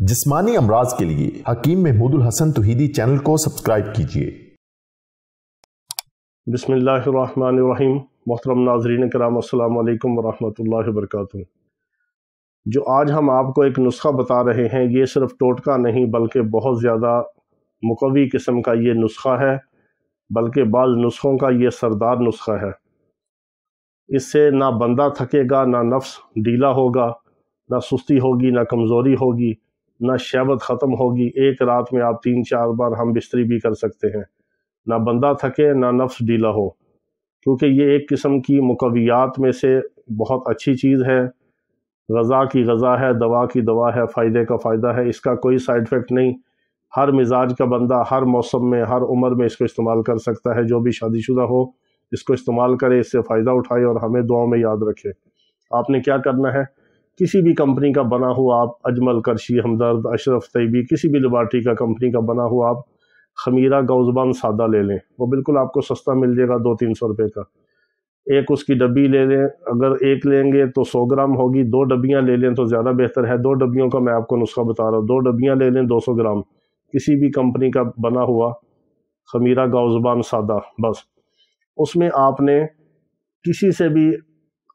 जिस्मानी अमराज के लिए हकीम महमूदुल हसन तोहीदी चैनल को सब्सक्राइब कीजिए बसमीम मोहतरम नाजरीन कराम अल्लाम वरहमल वर्क जो आज हम आपको एक नुस्खा बता रहे हैं ये सिर्फ टोटका नहीं बल्कि बहुत ज़्यादा मुकवी किस्म का ये नुस्खा है बल्कि बाज़ नुस्खों का ये सरदार नुस्खा है इससे ना बंदा थकेगा ना नफ्स ढीला होगा ना सुस्ती होगी ना कमज़ोरी होगी ना शहबत ख़त्म होगी एक रात में आप तीन चार बार हम बिस्तरी भी कर सकते हैं ना बंदा थके ना नफ्स डीला हो क्योंकि ये एक किस्म की मुकवियात में से बहुत अच्छी चीज़ है गज़ा की गज़ा है दवा की दवा है फ़ायदे का फ़ायदा है इसका कोई साइड इफ़ेक्ट नहीं हर मिजाज का बंदा हर मौसम में हर उम्र में इसको इस्तेमाल कर सकता है जो भी शादीशुदा हो इसको इस्तेमाल करे इससे फ़ायदा उठाए और हमें दुआ में याद रखे आपने क्या करना है किसी भी कंपनी का बना हुआ आप अजमल करशी हमदर्द अशरफ तैबी किसी भी लिबार्टी का कंपनी का बना हुआ आप खमीरा गौजबान सादा ले लें वो बिल्कुल आपको सस्ता मिल जाएगा दो तीन सौ रुपये का एक उसकी डब्बी ले लें अगर एक लेंगे तो सौ ग्राम होगी दो डब्बियाँ ले लें तो ज़्यादा बेहतर है दो डब्बियों का मैं आपको नुस्खा बता रहा हूँ दो डब्बियाँ ले लें दो सौ ग्राम किसी भी कंपनी का बना हुआ खमीरा गौज़बान सादा बस उसमें आपने किसी से भी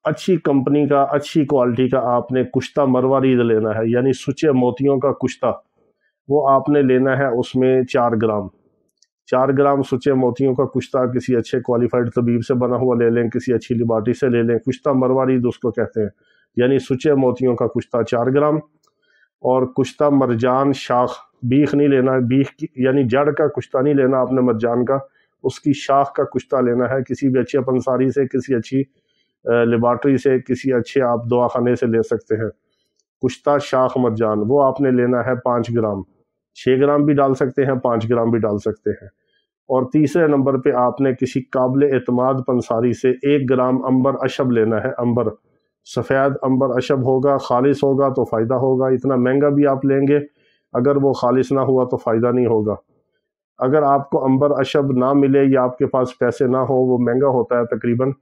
अच्छी कंपनी का अच्छी क्वालिटी का आपने कुश्ता मरवारीद लेना है यानी सुचे मोतियों का कुश्ता वो आपने लेना है उसमें चार ग्राम चार ग्राम सुचे मोतियों का कुश्ता किसी अच्छे क्वालिफाइड तबीब से बना हुआ ले लें किसी अच्छी लिबाटी से ले लें कुश्ता मरवारीद उसको कहते हैं यानी सुचे मोतियों का कुश्ता चार ग्राम और कुश्ता मरजान शाख बीख नहीं लेना है बीख की यानी जड़ का कुश्ता नहीं लेना आपने मरजान का उसकी शाख का कुश्ता लेना है किसी भी अच्छे पंसारी से किसी अच्छी लेबार्ट्री से किसी अच्छे आप दवा खाने से ले सकते हैं कुश्ता शाख मरजान वो आपने लेना है पाँच ग्राम छः ग्राम भी डाल सकते हैं पाँच ग्राम भी डाल सकते हैं और तीसरे नंबर पे आपने किसी काबिल एतमाद पंसारी से एक ग्राम अंबर अशब लेना है अंबर सफ़ेद अंबर अशब होगा खालिश होगा तो फ़ायदा होगा इतना महंगा भी आप लेंगे अगर वो खालिश ना हुआ तो फ़ायदा नहीं होगा अगर आपको अंबर अशब ना मिले या आपके पास पैसे ना हो वो महंगा होता है तकरीबन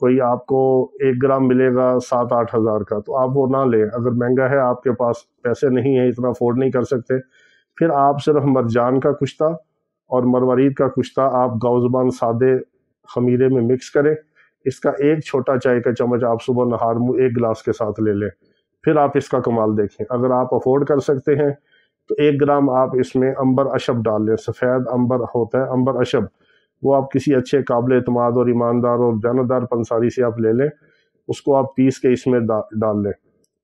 कोई आपको एक ग्राम मिलेगा सात आठ हज़ार का तो आप वो ना लें अगर महंगा है आपके पास पैसे नहीं है इतना अफोर्ड नहीं कर सकते फिर आप सिर्फ मरजान का कुश्ता और मरवरीद का कुश्ता आप गाउजबान सादे खमीरे में मिक्स करें इसका एक छोटा चाय का चम्मच आप सुबह नहार एक गिलास के साथ ले लें फिर आप इसका कमाल देखें अगर आप अफोर्ड कर सकते हैं तो एक ग्राम आप इसमें अंबर अशब डाल लें सफ़ेद अंबर होता है अंबर अशब वो आप किसी अच्छे काबिल अतमाद और ईमानदार और जानदार पंसारी से आप ले लें उसको आप पीस के इसमें डा, डाल लें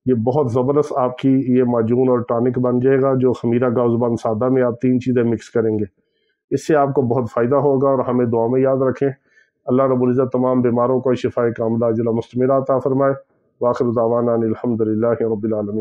ये बहुत ज़बरदस्त आपकी ये माजून और टॉनिक बन जाएगा जो खमीरा गाउजबान सादा में आप तीन चीज़ें मिक्स करेंगे इससे आपको बहुत फ़ायदा होगा और हमें दुआ में याद रखें अल्लाह रबुल्ज़त तमाम बीमारों को शिफा कामला जिला मुस्तमराता फरमाए वाखिर दावाना अलहमदिल्ला